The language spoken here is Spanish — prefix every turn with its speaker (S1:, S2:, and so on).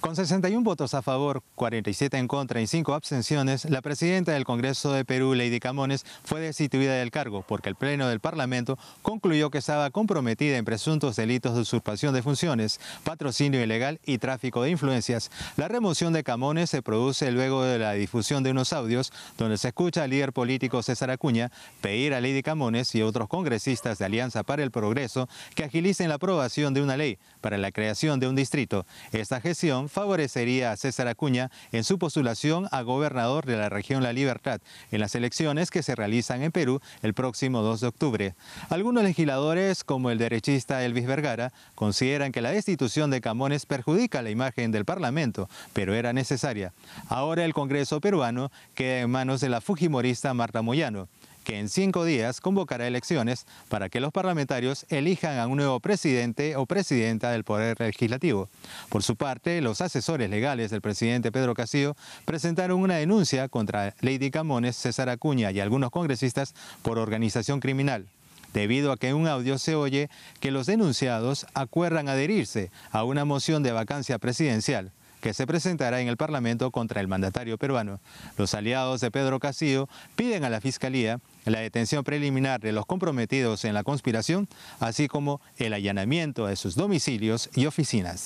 S1: Con 61 votos a favor, 47 en contra y 5 abstenciones, la presidenta del Congreso de Perú, Lady Camones, fue destituida del cargo porque el Pleno del Parlamento concluyó que estaba comprometida en presuntos delitos de usurpación de funciones, patrocinio ilegal y tráfico de influencias. La remoción de Camones se produce luego de la difusión de unos audios donde se escucha al líder político César Acuña pedir a Lady Camones y otros congresistas de Alianza para el Progreso que agilicen la aprobación de una ley para la creación de un distrito. Esta gestión favorecería a César Acuña en su postulación a gobernador de la región La Libertad en las elecciones que se realizan en Perú el próximo 2 de octubre. Algunos legisladores, como el derechista Elvis Vergara, consideran que la destitución de Camones perjudica la imagen del Parlamento, pero era necesaria. Ahora el Congreso peruano queda en manos de la fujimorista Marta Moyano que en cinco días convocará elecciones para que los parlamentarios elijan a un nuevo presidente o presidenta del Poder Legislativo. Por su parte, los asesores legales del presidente Pedro Castillo presentaron una denuncia contra Lady Camones, César Acuña y algunos congresistas por organización criminal debido a que en un audio se oye que los denunciados acuerdan adherirse a una moción de vacancia presidencial que se presentará en el Parlamento contra el mandatario peruano. Los aliados de Pedro Castillo piden a la Fiscalía la detención preliminar de los comprometidos en la conspiración, así como el allanamiento de sus domicilios y oficinas.